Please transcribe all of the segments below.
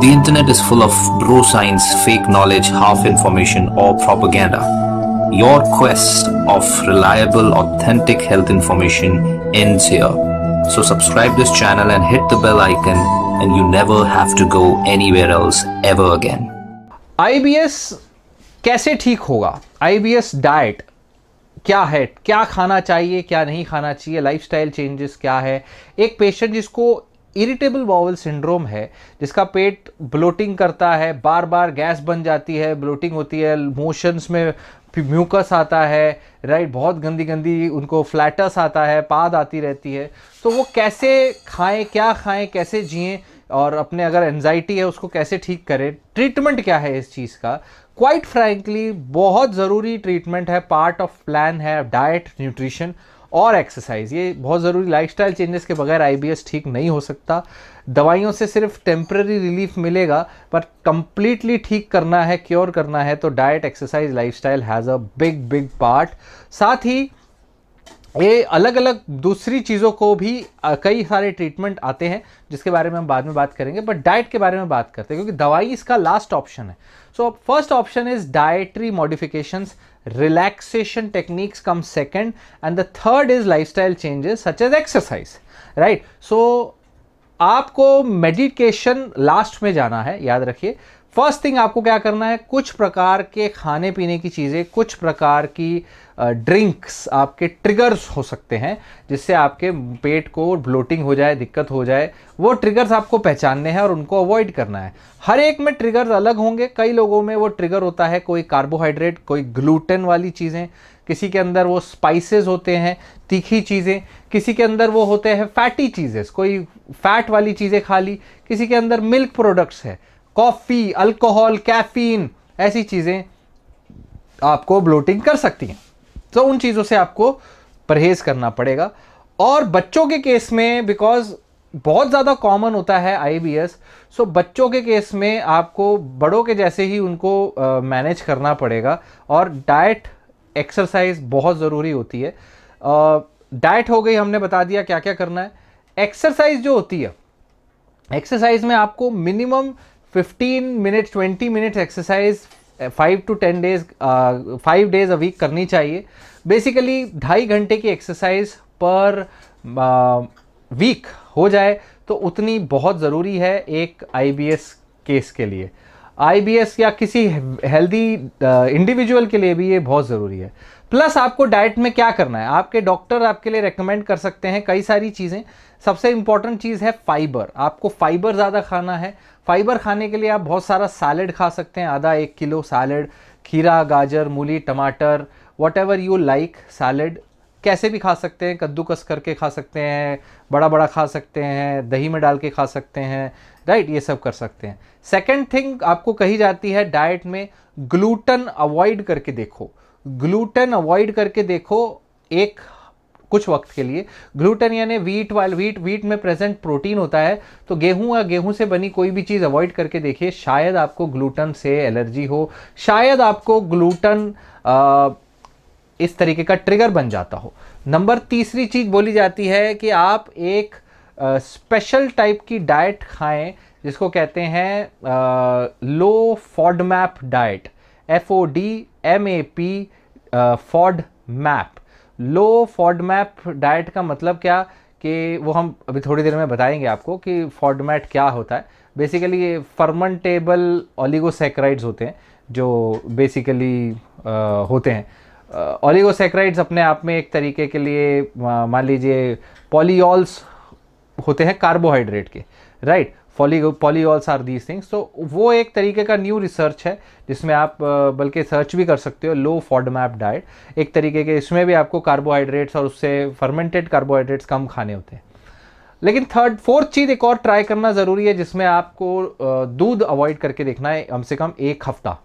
The internet is full of bro science, fake knowledge, half information, or propaganda. Your quest of reliable, authentic health information ends here. So subscribe this channel and hit the bell icon and you never have to go anywhere else ever again. IBS कैसे ठीक होगा IBS diet, क्या है क्या खाना चाहिए क्या नहीं खाना चाहिए Lifestyle changes क्या है एक patient जिसको इरिटेबल बॉवल सिंड्रोम है जिसका पेट ब्लोटिंग करता है बार बार गैस बन जाती है ब्लोटिंग होती है मोशंस में म्यूकस आता है राइट बहुत गंदी गंदी उनको फ्लैटस आता है पाद आती रहती है तो वो कैसे खाएं क्या खाएं कैसे जिए और अपने अगर एनजाइटी है उसको कैसे ठीक करें ट्रीटमेंट क्या है इस चीज़ का क्वाइट फ्रैंकली बहुत ज़रूरी ट्रीटमेंट है पार्ट ऑफ प्लान है डाइट न्यूट्रिशन और एक्सरसाइज ये बहुत ज़रूरी लाइफस्टाइल चेंजेस के बगैर आईबीएस ठीक नहीं हो सकता दवाइयों से सिर्फ टेम्प्ररी रिलीफ मिलेगा पर कंप्लीटली ठीक करना है क्योर करना है तो diet exercise lifestyle has a big big part साथ ही ये अलग अलग दूसरी चीज़ों को भी कई सारे ट्रीटमेंट आते हैं जिसके बारे में हम बाद में बात करेंगे बट डाइट के बारे में बात करते हैं क्योंकि दवाई इसका लास्ट ऑप्शन है so first option is dietary modifications relaxation techniques come second and the third is lifestyle changes such as exercise right so आपको मेडिकेशन लास्ट में जाना है याद रखिए फर्स्ट थिंग आपको क्या करना है कुछ प्रकार के खाने पीने की चीज़ें कुछ प्रकार की ड्रिंक्स आपके ट्रिगर्स हो सकते हैं जिससे आपके पेट को ब्लोटिंग हो जाए दिक्कत हो जाए वो ट्रिगर्स आपको पहचानने हैं और उनको अवॉइड करना है हर एक में ट्रिगर्स अलग होंगे कई लोगों में वो ट्रिगर होता है कोई कार्बोहाइड्रेट कोई ग्लूटेन वाली चीज़ें किसी के अंदर वो स्पाइसेस होते हैं तीखी चीज़ें किसी के अंदर वो होते हैं फैटी चीज़ेस कोई फैट वाली चीज़ें खा ली किसी के अंदर मिल्क प्रोडक्ट्स है कॉफ़ी अल्कोहल कैफीन ऐसी चीज़ें आपको ब्लोटिंग कर सकती हैं तो उन चीज़ों से आपको परहेज़ करना पड़ेगा और बच्चों के केस में बिकॉज बहुत ज़्यादा कॉमन होता है आई सो बच्चों के केस में आपको बड़ों के जैसे ही उनको मैनेज करना पड़ेगा और डाइट एक्सरसाइज बहुत ज़रूरी होती है डाइट हो गई हमने बता दिया क्या क्या करना है एक्सरसाइज जो होती है एक्सरसाइज में आपको minimum fifteen minute twenty minute exercise five to ten days five days a week करनी चाहिए बेसिकली ढाई घंटे की एक्सरसाइज पर वीक uh, हो जाए तो उतनी बहुत ज़रूरी है एक आई केस के लिए आईबीएस या किसी हेल्दी इंडिविजुअल uh, के लिए भी ये बहुत ज़रूरी है प्लस आपको डाइट में क्या करना है आपके डॉक्टर आपके लिए रेकमेंड कर सकते हैं कई सारी चीज़ें सबसे इंपॉर्टेंट चीज़ है फाइबर आपको फाइबर ज़्यादा खाना है फाइबर खाने के लिए आप बहुत सारा सैलड खा सकते हैं आधा एक किलो सैलड खीरा गाजर मूली टमाटर whatever you like salad कैसे भी खा सकते हैं कद्दूकस करके खा सकते हैं बड़ा बड़ा खा सकते हैं दही में डाल के खा सकते हैं राइट ये सब कर सकते हैं सेकेंड थिंग आपको कही जाती है डाइट में ग्लूटन अवॉइड करके देखो ग्लूटन अवॉइड करके देखो एक कुछ वक्त के लिए ग्लूटन यानी वीट वाल वीट वीट में प्रेजेंट प्रोटीन होता है तो गेहूं या गेहूं से बनी कोई भी चीज़ अवॉइड करके देखिए शायद आपको ग्लूटन से एलर्जी हो शायद आपको ग्लूटन इस तरीके का ट्रिगर बन जाता हो नंबर तीसरी चीज़ बोली जाती है कि आप एक स्पेशल टाइप की डाइट खाएं जिसको कहते हैं low FODMAP diet F O D M A P FODMAP low FODMAP diet का मतलब क्या कि वो हम अभी थोड़ी देर में बताएंगे आपको कि मैट क्या होता है बेसिकली ये फर्मेंटेबल ऑलिगोसेक्राइड्स होते हैं जो बेसिकली uh, होते हैं ऑलिगोसेक्राइड्स अपने आप में एक तरीके के लिए मान लीजिए पॉलीऑल्स होते हैं कार्बोहाइड्रेट के right poly polyols are these things तो वो एक तरीके का न्यू रिसर्च है जिसमें आप बल्कि सर्च भी कर सकते हो लो फॉडमैप डाइट एक तरीके के इसमें भी आपको कार्बोहाइड्रेट्स और उससे फर्मेंटेड कार्बोहाइड्रेट्स कम खाने होते हैं लेकिन थर्ड फोर्थ चीज़ एक और ट्राई करना ज़रूरी है जिसमें आपको दूध अवॉइड करके देखना है कम से कम एक हफ्ता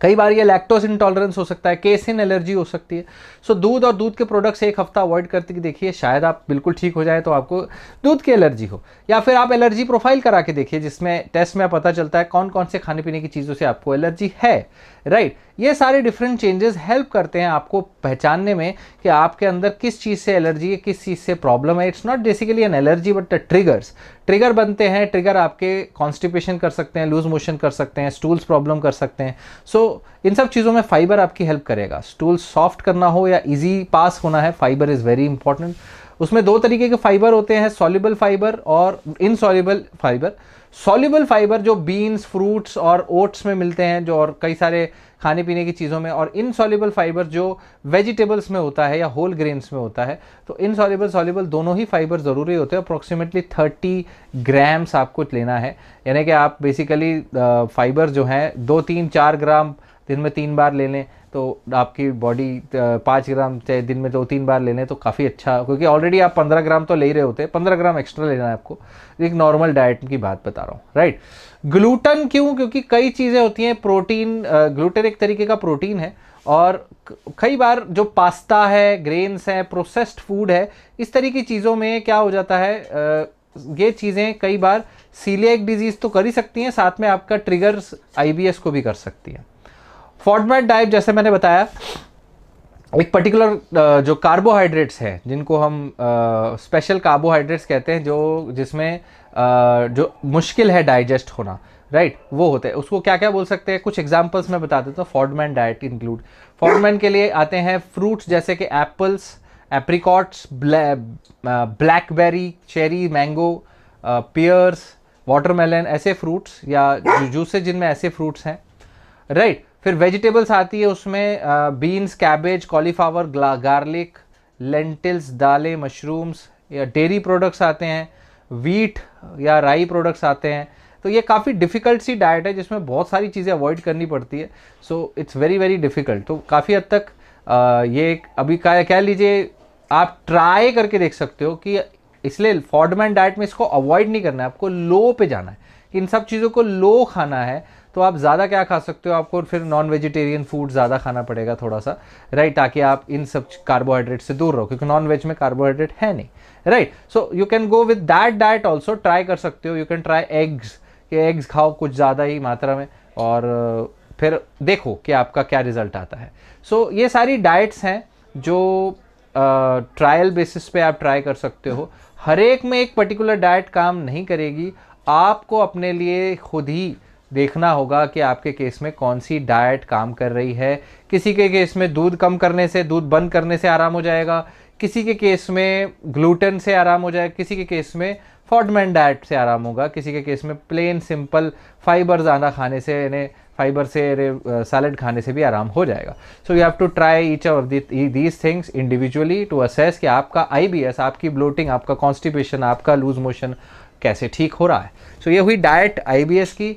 कई बार ये लैक्टोज इंटॉलरेंस हो सकता है केसिन एलर्जी हो सकती है सो so, दूध और दूध के प्रोडक्ट्स एक हफ्ता अवॉइड करते कि देखिए शायद आप बिल्कुल ठीक हो जाए तो आपको दूध की एलर्जी हो या फिर आप एलर्जी प्रोफाइल करा के देखिए जिसमें टेस्ट में पता चलता है कौन कौन से खाने पीने की चीज़ों से आपको एलर्जी है राइट right? ये सारे डिफरेंट चेंजेस हेल्प करते हैं आपको पहचानने में कि आपके अंदर किस चीज़ से एलर्जी है किस चीज़ से प्रॉब्लम है it's not basically an allergy but triggers trigger बनते हैं ट्रिगर आपके कॉन्स्टिपेशन कर सकते हैं लूज मोशन कर सकते हैं स्टूल्स प्रॉब्लम कर सकते हैं सो so, इन सब चीज़ों में फाइबर आपकी हेल्प करेगा स्टूल सॉफ्ट करना हो या ईजी पास होना है फाइबर इज़ वेरी इंपॉर्टेंट उसमें दो तरीके के फाइबर होते हैं सॉल्यूबल फाइबर और इनसॉल्यूबल फाइबर सॉल्यूबल फाइबर जो बीन्स फ्रूट्स और ओट्स में मिलते हैं जो और कई सारे खाने पीने की चीज़ों में और इनसॉल्यूबल फाइबर जो वेजिटेबल्स में होता है या होल ग्रेन्स में होता है तो इनसॉल्यूबल सॉल्यूबल दोनों ही फाइबर ज़रूरी होते हैं अप्रॉक्सीमेटली थर्टी ग्राम्स आपको लेना है यानी कि आप बेसिकली फाइबर जो हैं दो तीन चार ग्राम दिन में तीन बार ले लें तो आपकी बॉडी पाँच ग्राम चाहे दिन में दो तीन बार लेने तो काफ़ी अच्छा क्योंकि ऑलरेडी आप पंद्रह ग्राम तो ले ही रहे होते हैं पंद्रह ग्राम एक्स्ट्रा लेना है आपको तो एक नॉर्मल डाइट की बात बता रहा हूँ राइट ग्लूटन क्यों क्योंकि कई चीज़ें होती हैं प्रोटीन ग्लूटन एक तरीके का प्रोटीन है और कई बार जो पास्ता है ग्रेन्स हैं प्रोसेस्ड फूड है इस तरह की चीज़ों में क्या हो जाता है ये चीज़ें कई बार सीलियक डिजीज़ तो कर ही सकती हैं साथ में आपका ट्रिगर्स आईबीएस को भी कर सकती हैं फॉर्मेट डाइट जैसे मैंने बताया एक पर्टिकुलर जो कार्बोहाइड्रेट्स हैं जिनको हम स्पेशल कार्बोहाइड्रेट्स कहते हैं जो जिसमें जो मुश्किल है डाइजेस्ट होना राइट right, वो होते हैं उसको क्या क्या बोल सकते हैं कुछ एग्जाम्पल्स मैं बता देता हूँ फॉर्डमैन डाइट इंक्लूड फॉर्डमैन के लिए आते हैं फ्रूट्स जैसे कि apples apricots blackberry cherry mango pears watermelon ऐसे फ्रूट्स या जूसेज जिनमें ऐसे फ्रूट्स हैं राइट right, फिर वेजिटेबल्स आती है उसमें beans cabbage cauliflower garlic lentils दालें मशरूम्स या डेरी प्रोडक्ट्स आते हैं वीट या राई प्रोडक्ट्स आते हैं तो ये काफ़ी डिफ़िकल्ट सी डाइट है जिसमें बहुत सारी चीज़ें अवॉइड करनी पड़ती है so it's very very difficult तो काफ़ी हद तक आ, ये अभी कह लीजिए आप ट्राई करके देख सकते हो कि इसलिए फॉर्डमैन डाइट में इसको अवॉइड नहीं करना है आपको लो पे जाना है इन सब चीज़ों को लो खाना है तो आप ज़्यादा क्या खा सकते हो आपको फिर नॉन वेजिटेरियन फूड ज़्यादा खाना पड़ेगा थोड़ा सा राइट ताकि आप इन सब कार्बोहाइड्रेट से दूर रहो क्योंकि नॉन वेज में कार्बोहाइड्रेट है नहीं right so you can go with that diet also try कर सकते हो यू कैन ट्राई एग्स कि एग्स खाओ कुछ ज़्यादा ही मात्रा में और फिर देखो कि आपका क्या रिजल्ट आता है सो so, ये सारी डाइट्स हैं जो ट्रायल बेसिस पे आप ट्राई कर सकते हो हर एक में एक पर्टिकुलर डाइट काम नहीं करेगी आपको अपने लिए खुद ही देखना होगा कि आपके केस में कौन सी डाइट काम कर रही है किसी के केस में दूध कम करने से दूध बंद करने से आराम हो जाएगा किसी के केस में ग्लूटेन से आराम हो जाएगा किसी के केस में फॉडमैन डाइट से आराम होगा किसी के केस में प्लेन सिंपल फाइबर ज़्यादा खाने से इन्हें फाइबर से सैलड खाने से भी आराम हो जाएगा so you have to try each of these things individually to assess कि आपका आई आपकी ब्लोटिंग आपका कॉन्स्टिपेशन आपका लूज मोशन कैसे ठीक हो रहा है सो so, ये हुई डाइट आई की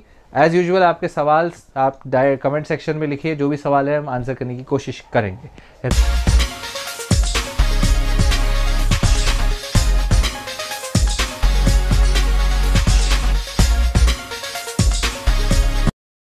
एज़ यूजल आपके सवाल आप डायरेक्ट कमेंट सेक्शन में लिखिए जो भी सवाल है हम आंसर करने की कोशिश करेंगे